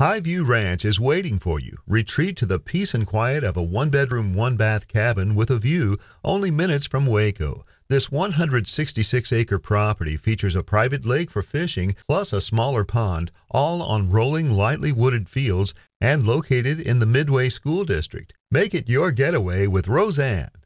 Highview Ranch is waiting for you. Retreat to the peace and quiet of a one bedroom, one bath cabin with a view only minutes from Waco. This 166 acre property features a private lake for fishing plus a smaller pond, all on rolling, lightly wooded fields and located in the Midway School District. Make it your getaway with Roseanne.